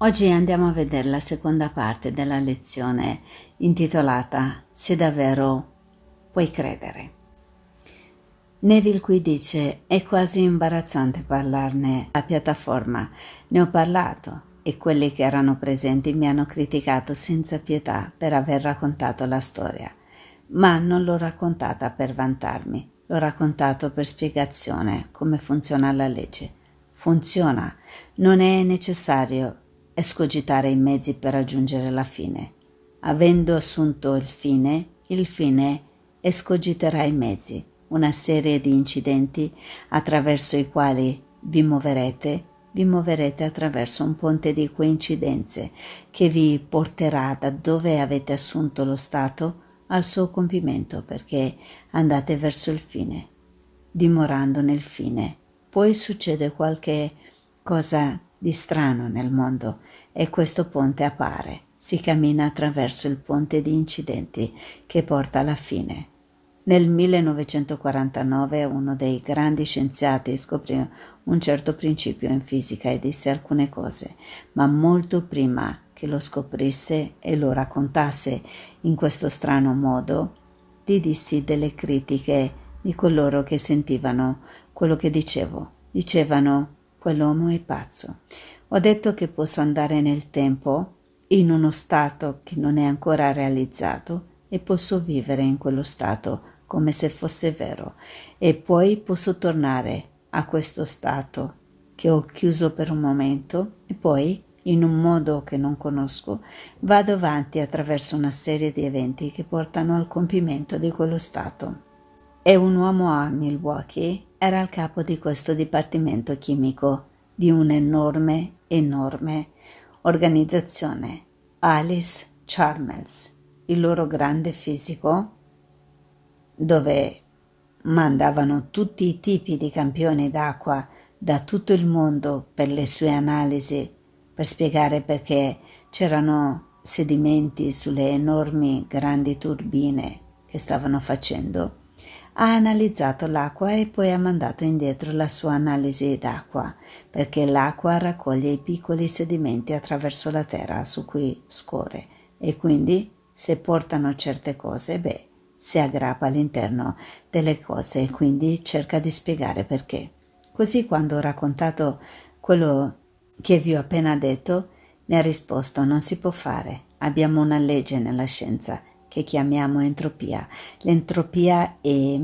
Oggi andiamo a vedere la seconda parte della lezione intitolata Se davvero puoi credere. Neville qui dice è quasi imbarazzante parlarne a piattaforma, ne ho parlato e quelli che erano presenti mi hanno criticato senza pietà per aver raccontato la storia, ma non l'ho raccontata per vantarmi, l'ho raccontato per spiegazione come funziona la legge. Funziona, non è necessario escogitare i mezzi per raggiungere la fine. Avendo assunto il fine, il fine escogiterà i mezzi, una serie di incidenti attraverso i quali vi muoverete, vi muoverete attraverso un ponte di coincidenze che vi porterà da dove avete assunto lo stato al suo compimento perché andate verso il fine, dimorando nel fine. Poi succede qualche cosa di strano nel mondo e questo ponte appare. Si cammina attraverso il ponte di incidenti che porta alla fine. Nel 1949 uno dei grandi scienziati scoprì un certo principio in fisica e disse alcune cose, ma molto prima che lo scoprisse e lo raccontasse in questo strano modo, gli dissi delle critiche di coloro che sentivano quello che dicevo. Dicevano Quell'uomo è pazzo. Ho detto che posso andare nel tempo, in uno stato che non è ancora realizzato, e posso vivere in quello stato come se fosse vero, e poi posso tornare a questo stato che ho chiuso per un momento e poi, in un modo che non conosco, vado avanti attraverso una serie di eventi che portano al compimento di quello stato. È un uomo a Milwaukee era il capo di questo dipartimento chimico di un'enorme, enorme organizzazione. Alice Charmels, il loro grande fisico, dove mandavano tutti i tipi di campioni d'acqua da tutto il mondo per le sue analisi, per spiegare perché c'erano sedimenti sulle enormi grandi turbine che stavano facendo ha analizzato l'acqua e poi ha mandato indietro la sua analisi d'acqua, perché l'acqua raccoglie i piccoli sedimenti attraverso la terra su cui scorre e quindi se portano certe cose, beh, si aggrappa all'interno delle cose e quindi cerca di spiegare perché. Così quando ho raccontato quello che vi ho appena detto, mi ha risposto non si può fare, abbiamo una legge nella scienza che chiamiamo entropia. L'entropia è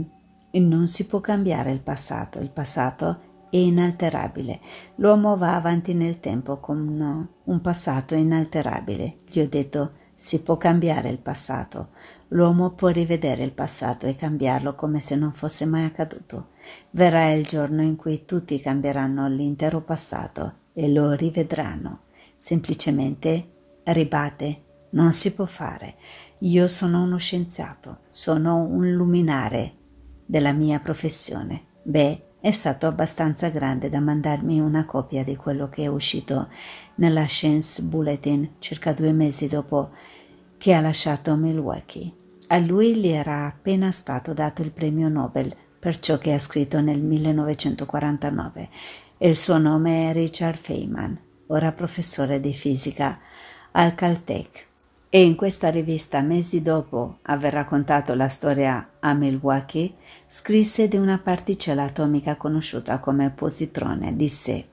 non si può cambiare il passato, il passato è inalterabile. L'uomo va avanti nel tempo con un passato inalterabile. Gli ho detto si può cambiare il passato. L'uomo può rivedere il passato e cambiarlo come se non fosse mai accaduto. Verrà il giorno in cui tutti cambieranno l'intero passato e lo rivedranno. Semplicemente ribate non si può fare. Io sono uno scienziato, sono un luminare della mia professione. Beh, è stato abbastanza grande da mandarmi una copia di quello che è uscito nella Science Bulletin circa due mesi dopo che ha lasciato Milwaukee. A lui gli era appena stato dato il premio Nobel per ciò che ha scritto nel 1949 il suo nome è Richard Feynman, ora professore di fisica al Caltech e in questa rivista mesi dopo aver raccontato la storia a Milwaukee, scrisse di una particella atomica conosciuta come positrone. Disse: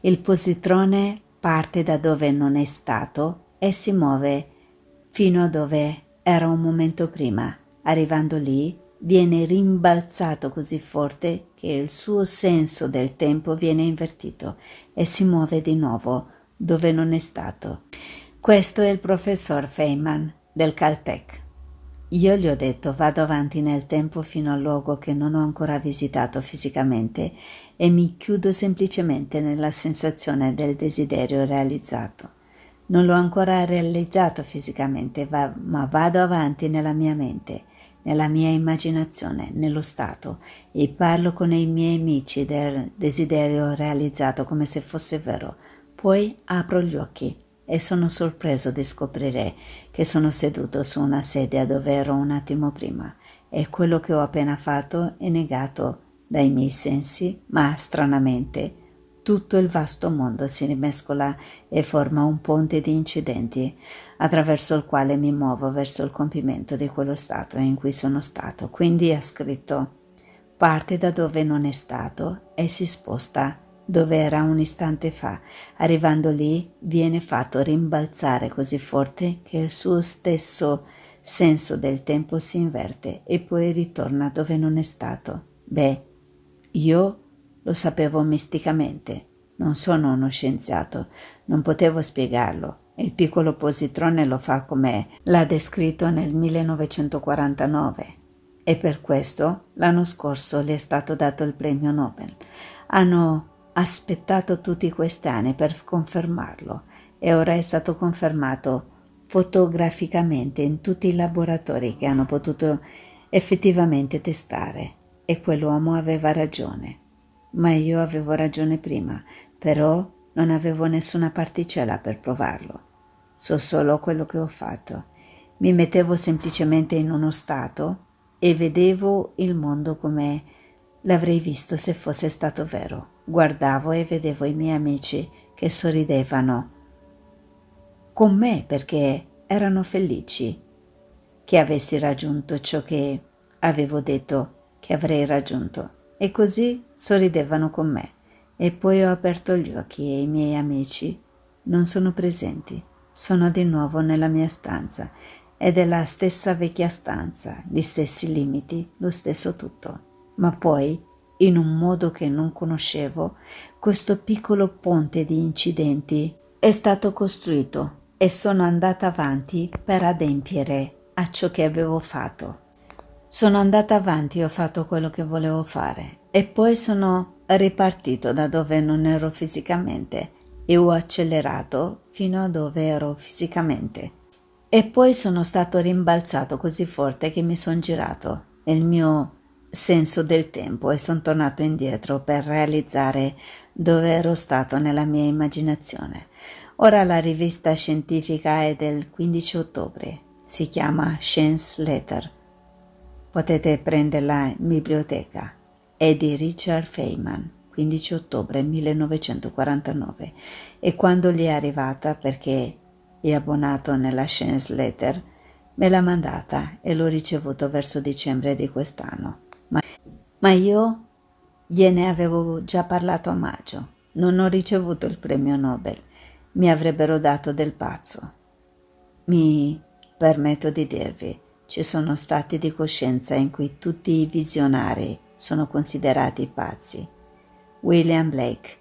Il positrone parte da dove non è stato e si muove fino a dove era un momento prima. Arrivando lì, viene rimbalzato così forte che il suo senso del tempo viene invertito e si muove di nuovo dove non è stato. Questo è il professor Feynman del Caltech. Io gli ho detto vado avanti nel tempo fino al luogo che non ho ancora visitato fisicamente e mi chiudo semplicemente nella sensazione del desiderio realizzato. Non l'ho ancora realizzato fisicamente, va, ma vado avanti nella mia mente, nella mia immaginazione, nello stato e parlo con i miei amici del desiderio realizzato come se fosse vero. Poi apro gli occhi e sono sorpreso di scoprire che sono seduto su una sedia dove ero un attimo prima e quello che ho appena fatto è negato dai miei sensi, ma stranamente tutto il vasto mondo si rimescola e forma un ponte di incidenti attraverso il quale mi muovo verso il compimento di quello stato in cui sono stato. Quindi ha scritto parte da dove non è stato e si sposta dove era un istante fa. Arrivando lì viene fatto rimbalzare così forte che il suo stesso senso del tempo si inverte e poi ritorna dove non è stato. Beh, io lo sapevo misticamente. Non sono uno scienziato, non potevo spiegarlo. Il piccolo positrone lo fa come l'ha descritto nel 1949 e per questo l'anno scorso gli è stato dato il premio Nobel. Hanno aspettato tutti questi anni per confermarlo e ora è stato confermato fotograficamente in tutti i laboratori che hanno potuto effettivamente testare e quell'uomo aveva ragione. Ma io avevo ragione prima, però non avevo nessuna particella per provarlo. So solo quello che ho fatto. Mi mettevo semplicemente in uno stato e vedevo il mondo come l'avrei visto se fosse stato vero guardavo e vedevo i miei amici che sorridevano con me perché erano felici che avessi raggiunto ciò che avevo detto che avrei raggiunto e così sorridevano con me e poi ho aperto gli occhi e i miei amici non sono presenti sono di nuovo nella mia stanza ed è la stessa vecchia stanza gli stessi limiti lo stesso tutto ma poi in un modo che non conoscevo, questo piccolo ponte di incidenti è stato costruito e sono andata avanti per adempiere a ciò che avevo fatto. Sono andata avanti, ho fatto quello che volevo fare e poi sono ripartito da dove non ero fisicamente e ho accelerato fino a dove ero fisicamente. E poi sono stato rimbalzato così forte che mi sono girato e il mio senso del tempo e sono tornato indietro per realizzare dove ero stato nella mia immaginazione. Ora la rivista scientifica è del 15 ottobre, si chiama Science Letter. Potete prenderla in biblioteca. È di Richard Feynman, 15 ottobre 1949. E quando gli è arrivata, perché è abbonato nella Science Letter, me l'ha mandata e l'ho ricevuto verso dicembre di quest'anno. Ma io gliene avevo già parlato a maggio. Non ho ricevuto il premio Nobel. Mi avrebbero dato del pazzo. Mi permetto di dirvi, ci sono stati di coscienza in cui tutti i visionari sono considerati pazzi. William Blake,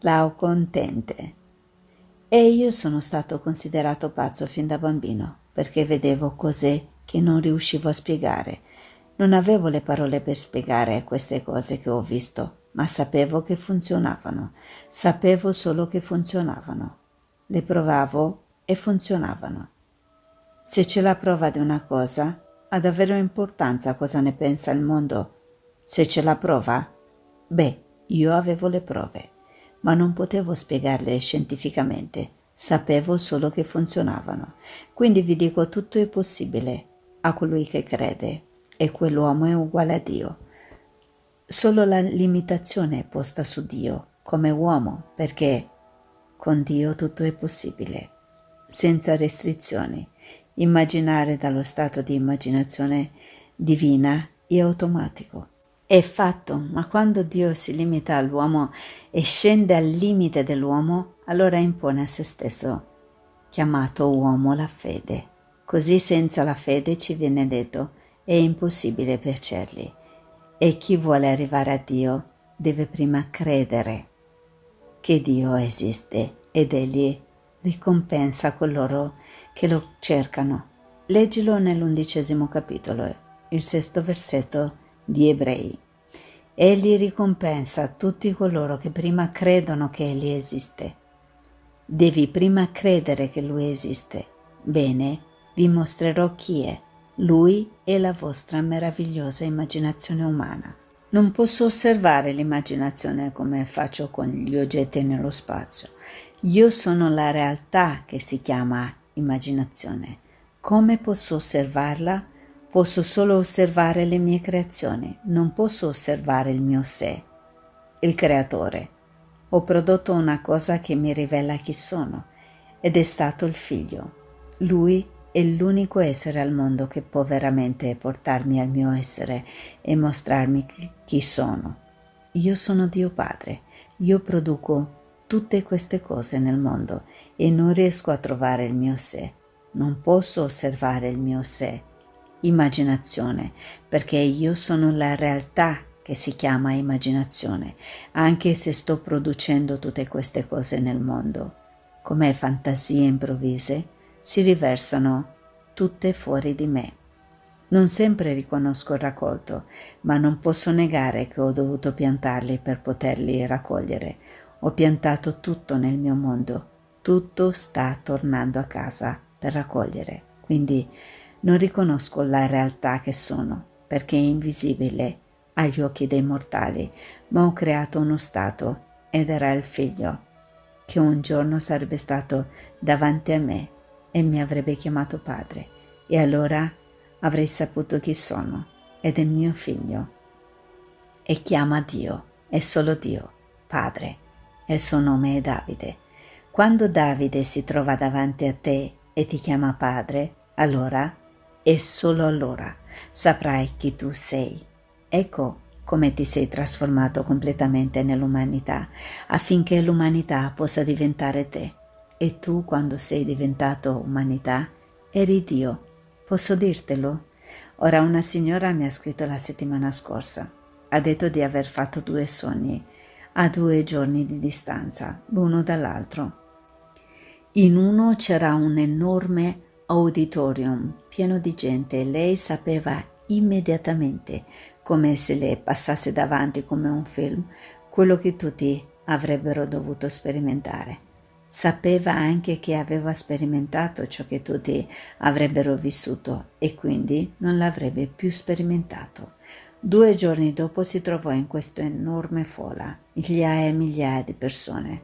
Lao Contente. E io sono stato considerato pazzo fin da bambino perché vedevo cose che non riuscivo a spiegare non avevo le parole per spiegare queste cose che ho visto, ma sapevo che funzionavano, sapevo solo che funzionavano. Le provavo e funzionavano. Se c'è la prova di una cosa, ha davvero importanza cosa ne pensa il mondo. Se c'è la prova, beh, io avevo le prove, ma non potevo spiegarle scientificamente, sapevo solo che funzionavano. Quindi vi dico tutto è possibile a colui che crede e quell'uomo è uguale a Dio. Solo la limitazione è posta su Dio come uomo, perché con Dio tutto è possibile, senza restrizioni. Immaginare dallo stato di immaginazione divina è automatico. È fatto, ma quando Dio si limita all'uomo e scende al limite dell'uomo, allora impone a se stesso, chiamato uomo, la fede. Così senza la fede ci viene detto, è impossibile piacergli e chi vuole arrivare a Dio deve prima credere che Dio esiste ed egli ricompensa coloro che lo cercano. Leggilo nell'undicesimo capitolo, il sesto versetto di Ebrei. Egli ricompensa tutti coloro che prima credono che Egli esiste. Devi prima credere che Lui esiste. Bene, vi mostrerò chi è. Lui è la vostra meravigliosa immaginazione umana. Non posso osservare l'immaginazione come faccio con gli oggetti nello spazio. Io sono la realtà che si chiama immaginazione. Come posso osservarla? Posso solo osservare le mie creazioni, non posso osservare il mio sé, il creatore. Ho prodotto una cosa che mi rivela chi sono ed è stato il figlio. Lui è è l'unico essere al mondo che può veramente portarmi al mio essere e mostrarmi chi sono. Io sono Dio Padre, io produco tutte queste cose nel mondo e non riesco a trovare il mio sé, non posso osservare il mio sé, immaginazione, perché io sono la realtà che si chiama immaginazione, anche se sto producendo tutte queste cose nel mondo, come fantasie improvvise si riversano tutte fuori di me. Non sempre riconosco il raccolto, ma non posso negare che ho dovuto piantarli per poterli raccogliere. Ho piantato tutto nel mio mondo, tutto sta tornando a casa per raccogliere. Quindi non riconosco la realtà che sono, perché è invisibile agli occhi dei mortali, ma ho creato uno stato ed era il figlio, che un giorno sarebbe stato davanti a me e mi avrebbe chiamato padre, e allora avrei saputo chi sono ed è mio figlio. E chiama Dio, è solo Dio, padre, e il suo nome è Davide. Quando Davide si trova davanti a te e ti chiama padre, allora e solo allora saprai chi tu sei. Ecco come ti sei trasformato completamente nell'umanità, affinché l'umanità possa diventare te. E tu, quando sei diventato umanità, eri Dio. Posso dirtelo? Ora una signora mi ha scritto la settimana scorsa. Ha detto di aver fatto due sogni a due giorni di distanza, l'uno dall'altro. In uno c'era un enorme auditorium pieno di gente e lei sapeva immediatamente, come se le passasse davanti come un film, quello che tutti avrebbero dovuto sperimentare sapeva anche che aveva sperimentato ciò che tutti avrebbero vissuto e quindi non l'avrebbe più sperimentato. Due giorni dopo si trovò in questa enorme folla, migliaia e migliaia di persone.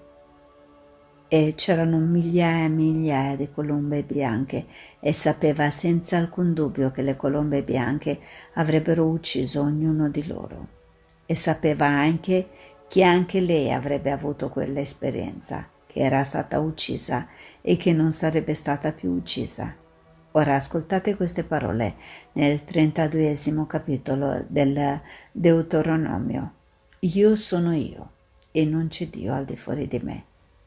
E c'erano migliaia e migliaia di colombe bianche e sapeva senza alcun dubbio che le colombe bianche avrebbero ucciso ognuno di loro. E sapeva anche che anche lei avrebbe avuto quell'esperienza che era stata uccisa e che non sarebbe stata più uccisa. Ora ascoltate queste parole nel 32 capitolo del Deuteronomio. Io sono io e non c'è Dio al di fuori di me.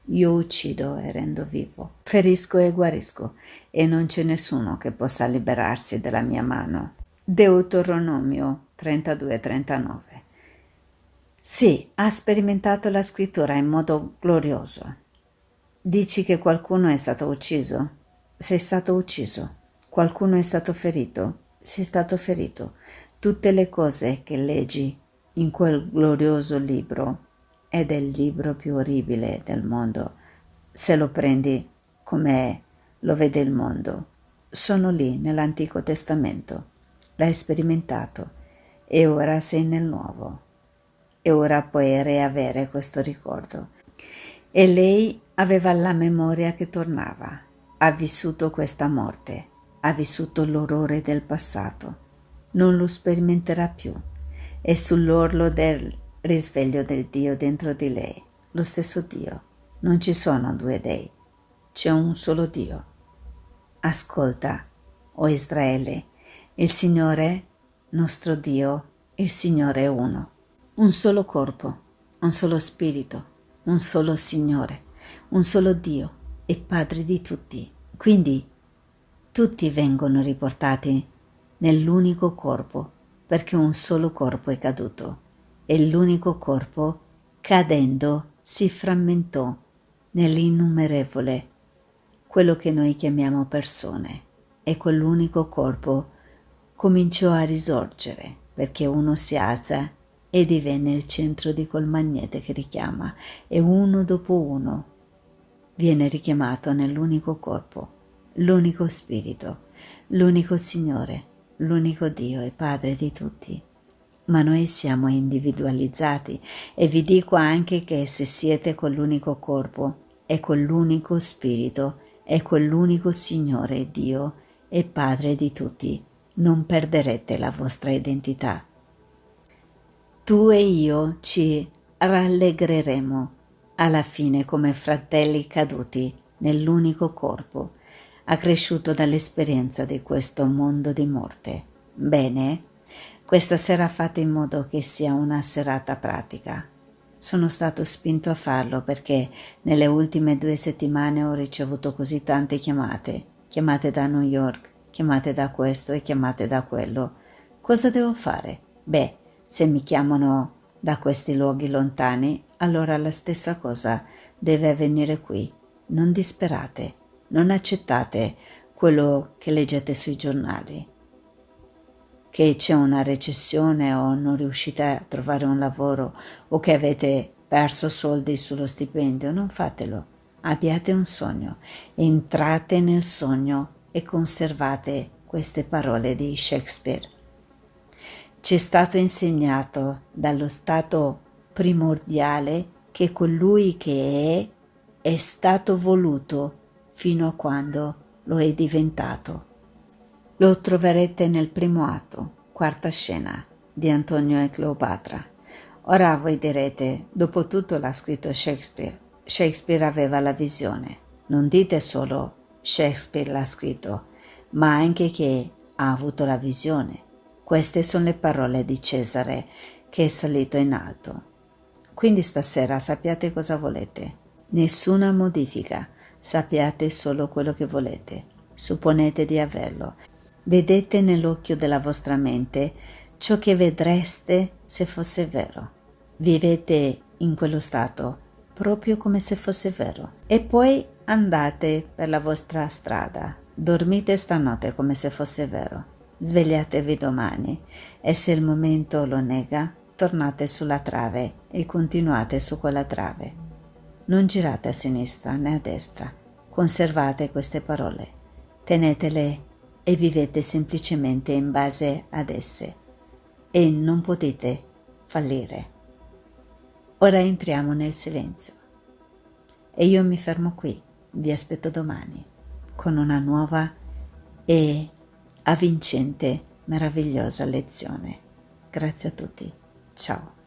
Io uccido e rendo vivo, ferisco e guarisco e non c'è nessuno che possa liberarsi dalla mia mano. Deuteronomio 32-39 Sì, ha sperimentato la scrittura in modo glorioso Dici che qualcuno è stato ucciso. Sei stato ucciso. Qualcuno è stato ferito. Sei stato ferito. Tutte le cose che leggi in quel glorioso libro ed è il libro più orribile del mondo. Se lo prendi come è, lo vede il mondo. Sono lì nell'Antico Testamento. L'hai sperimentato e ora sei nel Nuovo. E ora puoi riavere questo ricordo. E lei aveva la memoria che tornava, ha vissuto questa morte, ha vissuto l'orrore del passato, non lo sperimenterà più, è sull'orlo del risveglio del Dio dentro di lei, lo stesso Dio, non ci sono due dei, c'è un solo Dio. Ascolta, o Israele, il Signore, nostro Dio, il Signore è uno, un solo corpo, un solo spirito, un solo Signore un solo Dio e Padre di tutti. Quindi tutti vengono riportati nell'unico corpo, perché un solo corpo è caduto e l'unico corpo, cadendo, si frammentò nell'innumerevole, quello che noi chiamiamo persone, e quell'unico corpo cominciò a risorgere, perché uno si alza e divenne il centro di quel magnete che richiama, e uno dopo uno viene richiamato nell'unico corpo, l'unico Spirito, l'unico Signore, l'unico Dio e Padre di tutti. Ma noi siamo individualizzati e vi dico anche che se siete con l'unico corpo e con l'unico Spirito e con l'unico Signore Dio e Padre di tutti, non perderete la vostra identità. Tu e io ci rallegreremo alla fine come fratelli caduti nell'unico corpo, accresciuto dall'esperienza di questo mondo di morte. Bene, questa sera fate in modo che sia una serata pratica. Sono stato spinto a farlo perché nelle ultime due settimane ho ricevuto così tante chiamate, chiamate da New York, chiamate da questo e chiamate da quello. Cosa devo fare? Beh, se mi chiamano da questi luoghi lontani, allora la stessa cosa deve avvenire qui. Non disperate, non accettate quello che leggete sui giornali, che c'è una recessione o non riuscite a trovare un lavoro o che avete perso soldi sullo stipendio, non fatelo. Abbiate un sogno, entrate nel sogno e conservate queste parole di Shakespeare. Ci è stato insegnato dallo stato primordiale che colui che è è stato voluto fino a quando lo è diventato. Lo troverete nel primo atto, quarta scena di Antonio e Cleopatra. Ora voi direte, dopo tutto l'ha scritto Shakespeare. Shakespeare aveva la visione. Non dite solo Shakespeare l'ha scritto, ma anche che ha avuto la visione. Queste sono le parole di Cesare, che è salito in alto. Quindi stasera sappiate cosa volete. Nessuna modifica, sappiate solo quello che volete. Supponete di averlo. Vedete nell'occhio della vostra mente ciò che vedreste se fosse vero. Vivete in quello stato proprio come se fosse vero. E poi andate per la vostra strada. Dormite stanotte come se fosse vero. Svegliatevi domani e se il momento lo nega, tornate sulla trave e continuate su quella trave. Non girate a sinistra né a destra. Conservate queste parole. Tenetele e vivete semplicemente in base ad esse. E non potete fallire. Ora entriamo nel silenzio. E io mi fermo qui. Vi aspetto domani con una nuova e avvincente, meravigliosa lezione. Grazie a tutti. Ciao.